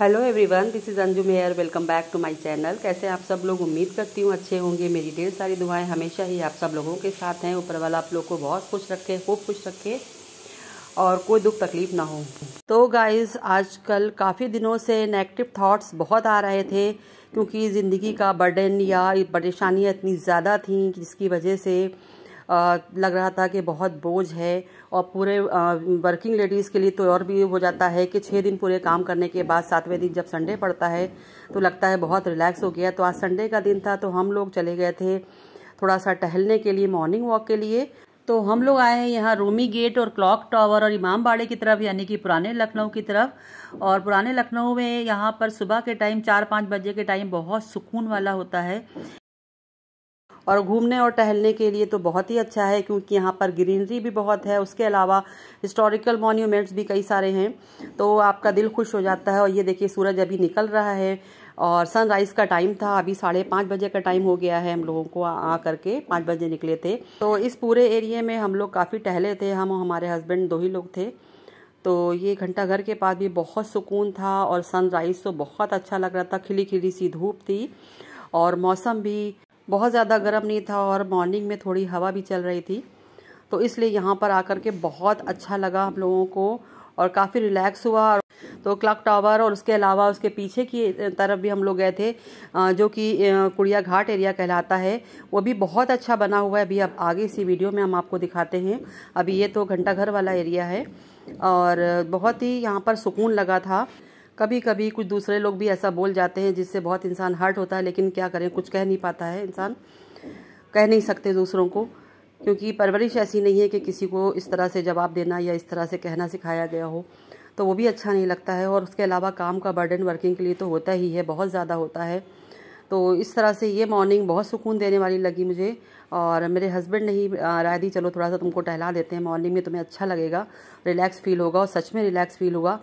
hello everyone this is Anju Mayer welcome back to my channel कैसे आप सब लोग उम्मीद करती हूँ अच्छे होंगे मेरी ढेर सारी दुआएं हमेशा ही आप सब लोगों के साथ हैं ऊपर वाला आप लोग को बहुत खुश रखे खूब खुश रखे और कोई दुख तकलीफ ना हो तो गाइस आजकल काफ़ी दिनों से नेगेटिव थॉट्स बहुत आ रहे थे क्योंकि ज़िंदगी का बर्डन या परेशानियाँ इतनी ज़्यादा थी जिसकी वजह से लग रहा था कि बहुत बोझ है और पूरे वर्किंग लेडीज़ के लिए तो और भी हो जाता है कि छः दिन पूरे काम करने के बाद सातवें दिन जब संडे पड़ता है तो लगता है बहुत रिलैक्स हो गया तो आज संडे का दिन था तो हम लोग चले गए थे थोड़ा सा टहलने के लिए मॉर्निंग वॉक के लिए तो हम लोग आए हैं यहाँ रोमी गेट और क्लॉक टावर और इमाम बाड़े की तरफ यानी कि पुराने लखनऊ की तरफ और पुराने लखनऊ में यहाँ पर सुबह के टाइम चार पाँच बजे के टाइम बहुत सुकून वाला होता है और घूमने और टहलने के लिए तो बहुत ही अच्छा है क्योंकि यहाँ पर ग्रीनरी भी बहुत है उसके अलावा हिस्टोरिकल मोन्यूमेंट्स भी कई सारे हैं तो आपका दिल खुश हो जाता है और ये देखिए सूरज अभी निकल रहा है और सनराइज़ का टाइम था अभी साढ़े पाँच बजे का टाइम हो गया है हम लोगों को आ करके पाँच बजे निकले थे तो इस पूरे एरिए में हम लोग काफ़ी टहले थे हम हमारे हस्बैंड दो ही लोग थे तो ये घंटा घर के पास भी बहुत सुकून था और सनराइज़ तो बहुत अच्छा लग रहा था खिली खिली सी धूप थी और मौसम भी बहुत ज़्यादा गर्म नहीं था और मॉर्निंग में थोड़ी हवा भी चल रही थी तो इसलिए यहाँ पर आकर के बहुत अच्छा लगा हम लोगों को और काफ़ी रिलैक्स हुआ तो क्लॉक टावर और उसके अलावा उसके पीछे की तरफ भी हम लोग गए थे जो कि कुड़िया घाट एरिया कहलाता है वो भी बहुत अच्छा बना हुआ है अभी अब आगे इसी वीडियो में हम आपको दिखाते हैं अभी ये तो घंटाघर वाला एरिया है और बहुत ही यहाँ पर सुकून लगा था कभी कभी कुछ दूसरे लोग भी ऐसा बोल जाते हैं जिससे बहुत इंसान हर्ट होता है लेकिन क्या करें कुछ कह नहीं पाता है इंसान कह नहीं सकते दूसरों को क्योंकि परवरिश ऐसी नहीं है कि किसी को इस तरह से जवाब देना या इस तरह से कहना सिखाया गया हो तो वो भी अच्छा नहीं लगता है और उसके अलावा काम का बर्डन वर्किंग के लिए तो होता ही है बहुत ज़्यादा होता है तो इस तरह से ये मॉर्निंग बहुत सुकून देने वाली लगी मुझे और मेरे हस्बैंड ने ही राय दी चलो थोड़ा सा तुमको टहला देते हैं मॉर्निंग में तुम्हें अच्छा लगेगा रिलैक्स फील होगा और सच में रिलैक्स फील हुआ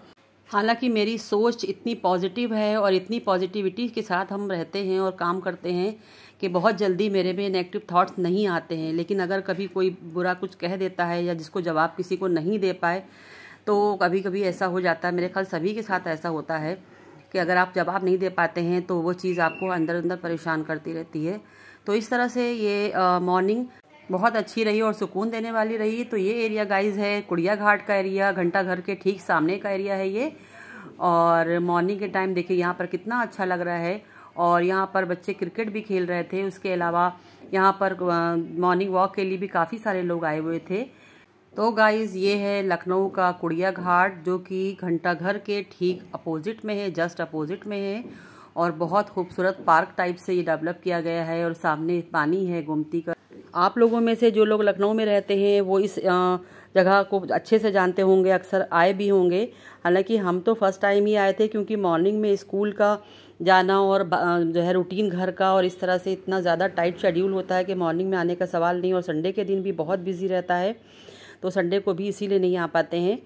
हालांकि मेरी सोच इतनी पॉजिटिव है और इतनी पॉजिटिविटी के साथ हम रहते हैं और काम करते हैं कि बहुत जल्दी मेरे में नेगेटिव थॉट्स नहीं आते हैं लेकिन अगर कभी कोई बुरा कुछ कह देता है या जिसको जवाब किसी को नहीं दे पाए तो कभी कभी ऐसा हो जाता है मेरे ख्याल सभी के साथ ऐसा होता है कि अगर आप जवाब नहीं दे पाते हैं तो वो चीज़ आपको अंदर अंदर परेशान करती रहती है तो इस तरह से ये मॉर्निंग बहुत अच्छी रही और सुकून देने वाली रही तो ये एरिया गाइज है कुड़िया घाट का एरिया घंटा घर के ठीक सामने का एरिया है ये और मॉर्निंग के टाइम देखिए यहाँ पर कितना अच्छा लग रहा है और यहाँ पर बच्चे क्रिकेट भी खेल रहे थे उसके अलावा यहाँ पर मॉर्निंग वॉक के लिए भी काफ़ी सारे लोग आए हुए थे तो गाइज़ ये है लखनऊ का कुड़िया घाट जो कि घंटा घर के ठीक अपोजिट में है जस्ट अपोजिट में है और बहुत खूबसूरत पार्क टाइप से ये डेवलप किया गया है और सामने पानी है गोमती का आप लोगों में से जो लोग लखनऊ में रहते हैं वो इस जगह को अच्छे से जानते होंगे अक्सर आए भी होंगे हालांकि हम तो फर्स्ट टाइम ही आए थे क्योंकि मॉर्निंग में स्कूल का जाना और जो है रूटीन घर का और इस तरह से इतना ज़्यादा टाइट शेड्यूल होता है कि मॉर्निंग में आने का सवाल नहीं और संडे के दिन भी बहुत बिजी रहता है तो संडे को भी इसीलिए नहीं आ पाते हैं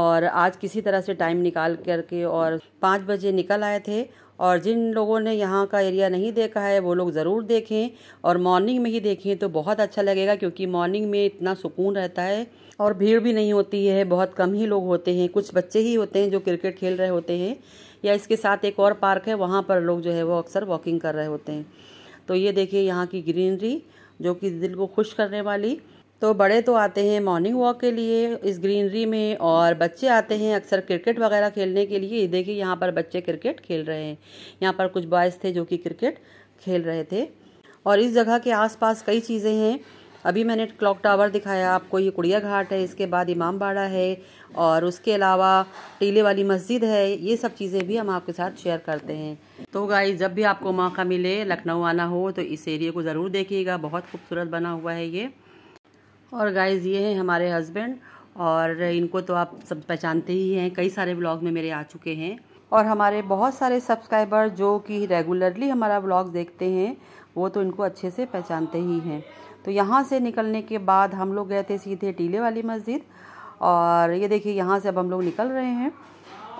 और आज किसी तरह से टाइम निकाल करके और पाँच बजे निकल आए थे और जिन लोगों ने यहाँ का एरिया नहीं देखा है वो लोग ज़रूर देखें और मॉर्निंग में ही देखें तो बहुत अच्छा लगेगा क्योंकि मॉर्निंग में इतना सुकून रहता है और भीड़ भी नहीं होती है बहुत कम ही लोग होते हैं कुछ बच्चे ही होते हैं जो क्रिकेट खेल रहे होते हैं या इसके साथ एक और पार्क है वहाँ पर लोग जो है वो अक्सर वॉकिंग कर रहे होते हैं तो ये देखिए यहाँ की ग्रीनरी जो कि दिल को खुश करने वाली तो बड़े तो आते हैं मॉर्निंग वॉक के लिए इस ग्रीनरी में और बच्चे आते हैं अक्सर क्रिकेट वगैरह खेलने के लिए देखिए यहाँ पर बच्चे क्रिकेट खेल रहे हैं यहाँ पर कुछ बॉयज़ थे जो कि क्रिकेट खेल रहे थे और इस जगह के आसपास कई चीज़ें हैं अभी मैंने क्लॉक टावर दिखाया आपको ये कुड़िया घाट है इसके बाद इमाम बाड़ा है और उसके अलावा टीले वाली मस्जिद है ये सब चीज़ें भी हम आपके साथ शेयर करते हैं तो गाई जब भी आपको मौका मिले लखनऊ आना हो तो इस एरिए को ज़रूर देखिएगा बहुत खूबसूरत बना हुआ है ये और गाइज़ ये हैं हमारे हस्बैंड और इनको तो आप सब पहचानते ही हैं कई सारे ब्लॉग में मेरे आ चुके हैं और हमारे बहुत सारे सब्सक्राइबर जो कि रेगुलरली हमारा ब्लॉग देखते हैं वो तो इनको अच्छे से पहचानते ही हैं तो यहाँ से निकलने के बाद हम लोग गए थे सीधे टीले वाली मस्जिद और ये देखिए यहाँ से अब हम लोग निकल रहे हैं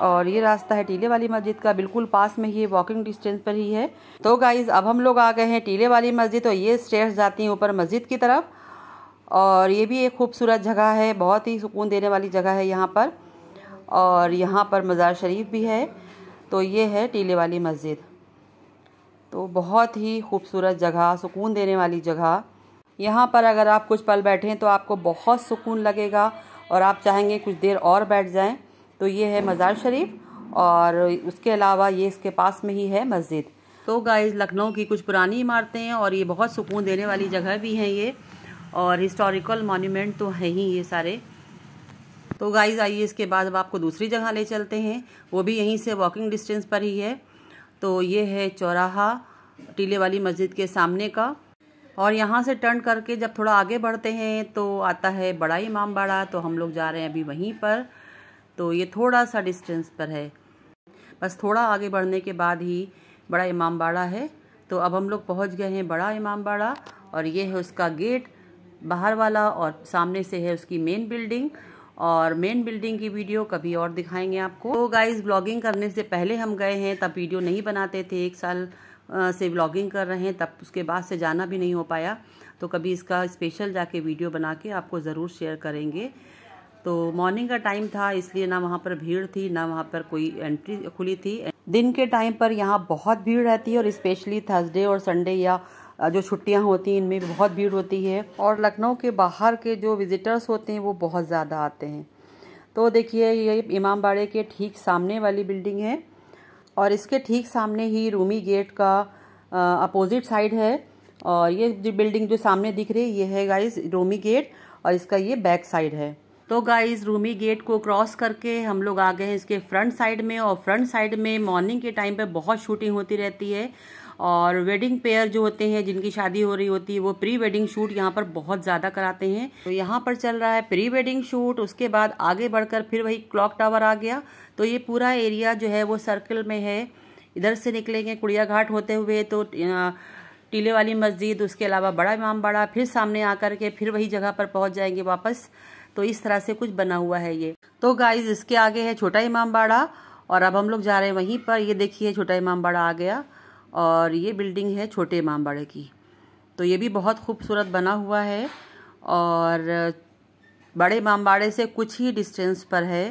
और ये रास्ता है टीले वाली मस्जिद का बिल्कुल पास में ही वॉकिंग डिस्टेंस पर ही है तो गाइज़ अब हम लोग आ गए हैं टीले वाली मस्जिद और तो ये स्टेयर्स जाती हैं ऊपर मस्जिद की तरफ और ये भी एक ख़ूबसूरत जगह है बहुत ही सुकून देने वाली जगह है यहाँ पर और यहाँ पर मज़ार शरीफ भी है तो ये है टीले वाली मस्जिद तो बहुत ही खूबसूरत जगह सुकून देने वाली जगह यहाँ पर अगर आप कुछ पल बैठें तो आपको बहुत सुकून लगेगा और आप चाहेंगे कुछ देर और बैठ जाएं तो ये है मज़ार शरीफ और उसके अलावा ये इसके पास में ही है मस्जिद तो गाइज़ लखनऊ की कुछ पुरानी इमारतें हैं और ये बहुत सुकून देने वाली जगह भी हैं ये और हिस्टोरिकल मॉन्यूमेंट तो है ही ये सारे तो गाइज आइए इसके बाद अब आपको दूसरी जगह ले चलते हैं वो भी यहीं से वॉकिंग डिस्टेंस पर ही है तो ये है चौराहा टीले वाली मस्जिद के सामने का और यहाँ से टर्न करके जब थोड़ा आगे बढ़ते हैं तो आता है बड़ा इमाम बाड़ा तो हम लोग जा रहे हैं अभी वहीं पर तो ये थोड़ा सा डिस्टेंस पर है बस थोड़ा आगे बढ़ने के बाद ही बड़ा इमाम बाड़ा है तो अब हम लोग पहुँच गए हैं बड़ा इमाम बाड़ा और ये है उसका गेट बाहर वाला और सामने से है उसकी मेन बिल्डिंग और मेन बिल्डिंग की वीडियो कभी और दिखाएंगे आपको तो गाइस ब्लॉगिंग करने से पहले हम गए हैं तब वीडियो नहीं बनाते थे एक साल से ब्लॉगिंग कर रहे हैं तब उसके बाद से जाना भी नहीं हो पाया तो कभी इसका स्पेशल जाके वीडियो बना के आपको ज़रूर शेयर करेंगे तो मॉर्निंग का टाइम था इसलिए ना वहाँ पर भीड़ थी ना वहाँ पर कोई एंट्री खुली थी दिन के टाइम पर यहाँ बहुत भीड़ रहती है और स्पेशली थर्सडे और संडे या जो छुट्टियां होती हैं इनमें बहुत भीड़ होती है और लखनऊ के बाहर के जो विज़िटर्स होते हैं वो बहुत ज़्यादा आते हैं तो देखिए ये इमाम बाड़े के ठीक सामने वाली बिल्डिंग है और इसके ठीक सामने ही रूमी गेट का अपोजिट साइड है और ये जो बिल्डिंग जो सामने दिख रही है ये है गाइस रूमी गेट और इसका ये बैक साइड है तो गाइस रूमी गेट को क्रॉस करके हम लोग आ गए हैं इसके फ्रंट साइड में और फ्रंट साइड में मॉर्निंग के टाइम पे बहुत शूटिंग होती रहती है और वेडिंग पेयर जो होते हैं जिनकी शादी हो रही होती है वो प्री वेडिंग शूट यहाँ पर बहुत ज़्यादा कराते हैं तो यहाँ पर चल रहा है प्री वेडिंग शूट उसके बाद आगे बढ़कर फिर वही क्लॉक टावर आ गया तो ये पूरा एरिया जो है वो सर्कल में है इधर से निकलेंगे कुड़िया घाट होते हुए तो टीले वाली मस्जिद उसके अलावा बड़ा इमाम बड़ा फिर सामने आकर के फिर वही जगह पर पहुंच जाएंगे वापस तो इस तरह से कुछ बना हुआ है ये तो गाइज इसके आगे है छोटा इमाम बाड़ा और अब हम लोग जा रहे हैं वहीं पर ये देखिए छोटा इमाम बाड़ा आ गया और ये बिल्डिंग है छोटे इमामबाड़े की तो ये भी बहुत खूबसूरत बना हुआ है और बड़े इमामबाड़े से कुछ ही डिस्टेंस पर है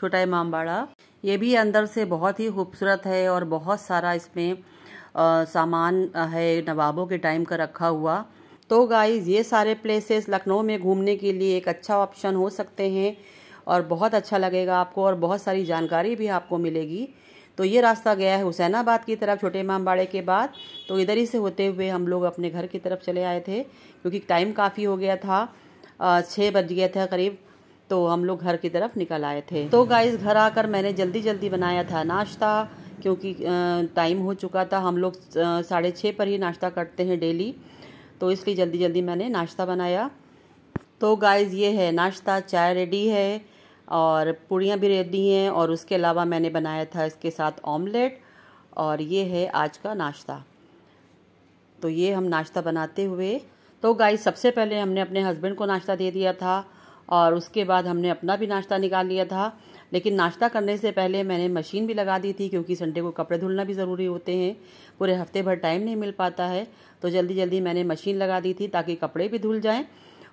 छोटा इमामबाड़ा ये भी अंदर से बहुत ही खूबसूरत है और बहुत सारा इसमें आ, सामान है नवाबों के टाइम का रखा हुआ तो गाइज़ ये सारे प्लेसेस लखनऊ में घूमने के लिए एक अच्छा ऑप्शन हो सकते हैं और बहुत अच्छा लगेगा आपको और बहुत सारी जानकारी भी आपको मिलेगी तो ये रास्ता गया है हुसैनाबाद की तरफ छोटे इमामबाड़े के बाद तो इधर ही से होते हुए हम लोग अपने घर की तरफ चले आए थे क्योंकि टाइम काफ़ी हो गया था छः बज गया था करीब तो हम लोग घर की तरफ निकल आए थे तो गाइज़ घर आकर मैंने जल्दी जल्दी बनाया था नाश्ता क्योंकि टाइम हो चुका था हम लोग साढ़े छः पर ही नाश्ता करते हैं डेली तो इसलिए जल्दी जल्दी मैंने नाश्ता बनाया तो गाइज़ ये है नाश्ता चाय रेडी है और पूड़ियाँ भी रेत दी हैं और उसके अलावा मैंने बनाया था इसके साथ ऑमलेट और ये है आज का नाश्ता तो ये हम नाश्ता बनाते हुए तो गाइस सबसे पहले हमने अपने हस्बैंड को नाश्ता दे दिया था और उसके बाद हमने अपना भी नाश्ता निकाल लिया था लेकिन नाश्ता करने से पहले मैंने मशीन भी लगा दी थी क्योंकि संडे को कपड़े धुलना भी ज़रूरी होते हैं पूरे हफ्ते भर टाइम नहीं मिल पाता है तो जल्दी जल्दी मैंने मशीन लगा दी थी ताकि कपड़े भी धुल जाएँ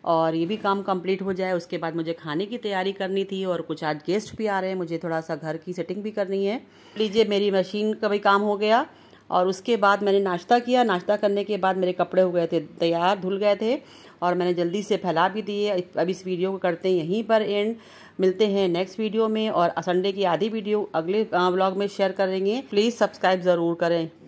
और ये भी काम कंप्लीट हो जाए उसके बाद मुझे खाने की तैयारी करनी थी और कुछ आज गेस्ट भी आ रहे हैं मुझे थोड़ा सा घर की सेटिंग भी करनी है लीजिए मेरी मशीन का भी काम हो गया और उसके बाद मैंने नाश्ता किया नाश्ता करने के बाद मेरे कपड़े हो गए थे तैयार धुल गए थे और मैंने जल्दी से फैला भी दिए अब इस वीडियो को करते हैं यहीं पर एंड मिलते हैं नेक्स्ट वीडियो में और संडे की आधी वीडियो अगले ब्लॉग में शेयर करेंगे प्लीज़ सब्सक्राइब ज़रूर करें